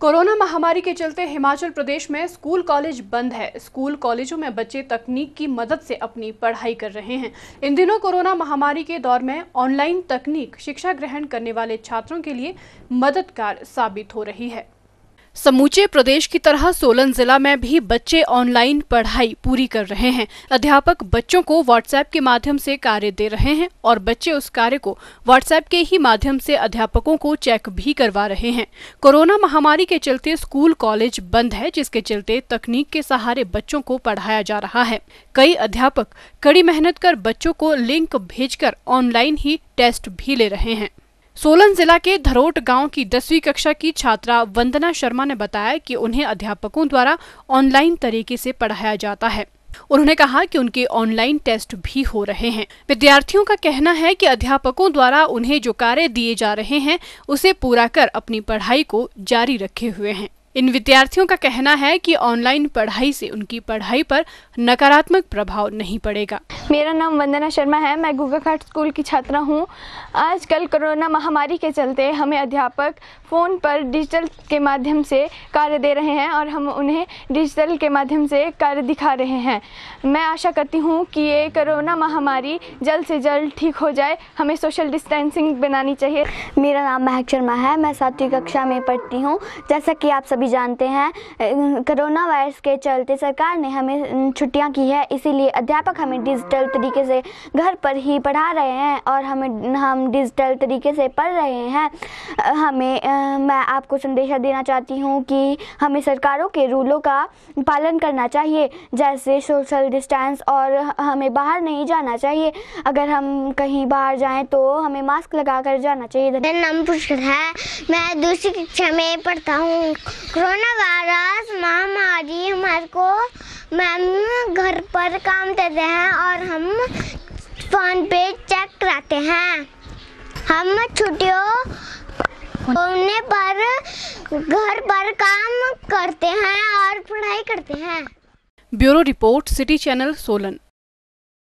corona महामारी के चलते हिमाचल प्रदेश में स्कूल कॉलेज बंद है स्कूल कॉलेजों में बच्चे तकनीक की मदद से अपनी पढ़ाई कर रहे हैं इन दिनों कोरोना महामारी के दौर में ऑनलाइन तकनीक शिक्षा ग्रहण करने वाले छात्रों के लिए मददगार साबित हो रही है समूचे प्रदेश की तरह सोलन जिला में भी बच्चे ऑनलाइन पढ़ाई पूरी कर रहे हैं अध्यापक बच्चों को व्हाट्सएप के माध्यम से कार्य दे रहे हैं और बच्चे उस कार्य को व्हाट्सएप के ही माध्यम से अध्यापकों को चेक भी करवा रहे हैं कोरोना महामारी के चलते स्कूल कॉलेज बंद है जिसके चलते तकनीक के सहारे बच्चों को पढ़ाया जा रहा है कई अध्यापक कड़ी मेहनत कर बच्चों को लिंक भेज ऑनलाइन ही टेस्ट भी ले रहे हैं सोलन जिला के धरोट गांव की दसवीं कक्षा की छात्रा वंदना शर्मा ने बताया कि उन्हें अध्यापकों द्वारा ऑनलाइन तरीके से पढ़ाया जाता है उन्होंने कहा कि उनके ऑनलाइन टेस्ट भी हो रहे हैं विद्यार्थियों का कहना है कि अध्यापकों द्वारा उन्हें जो कार्य दिए जा रहे हैं उसे पूरा कर अपनी पढ़ाई को जारी रखे हुए हैं इन विद्यार्थियों का कहना है कि ऑनलाइन पढ़ाई से उनकी पढ़ाई पर नकारात्मक प्रभाव नहीं पड़ेगा मेरा नाम वंदना शर्मा है मैं घाट स्कूल की छात्रा हूँ आजकल कोरोना महामारी के चलते हमें अध्यापक फ़ोन पर डिजिटल के माध्यम से कार्य दे रहे हैं और हम उन्हें डिजिटल के माध्यम से कार्य दिखा रहे हैं मैं आशा करती हूँ कि ये कोरोना महामारी जल्द से जल्द ठीक हो जाए हमें सोशल डिस्टेंसिंग बनानी चाहिए मेरा नाम महक शर्मा है मैं सातवीं कक्षा में पढ़ती हूँ जैसा कि आप सभी भी जानते हैं कोरोना वायरस के चलते सरकार ने हमें छुट्टियां की है इसीलिए अध्यापक हमें डिजिटल तरीके से घर पर ही पढ़ा रहे हैं और हमें हम डिजिटल तरीके से पढ़ रहे हैं हमें मैं आपको संदेश देना चाहती हूँ कि हमें सरकारों के रूलों का पालन करना चाहिए जैसे सोशल डिस्टेंस और हमें बाहर नहीं जाना चाहिए अगर हम कहीं बाहर जाएं तो हमें मास्क लगा कर जाना चाहिए मेरा नाम पुष्कर है मैं दूसरी कक्षा में पढ़ता हूँ कोरोना वायरस महामारी को मैम घर पर काम देते हैं और हम फोन पे चेक कराते हैं हम छुट्टियों पर घर पर काम करते हैं और पढ़ाई करते हैं bureau report city channel Solan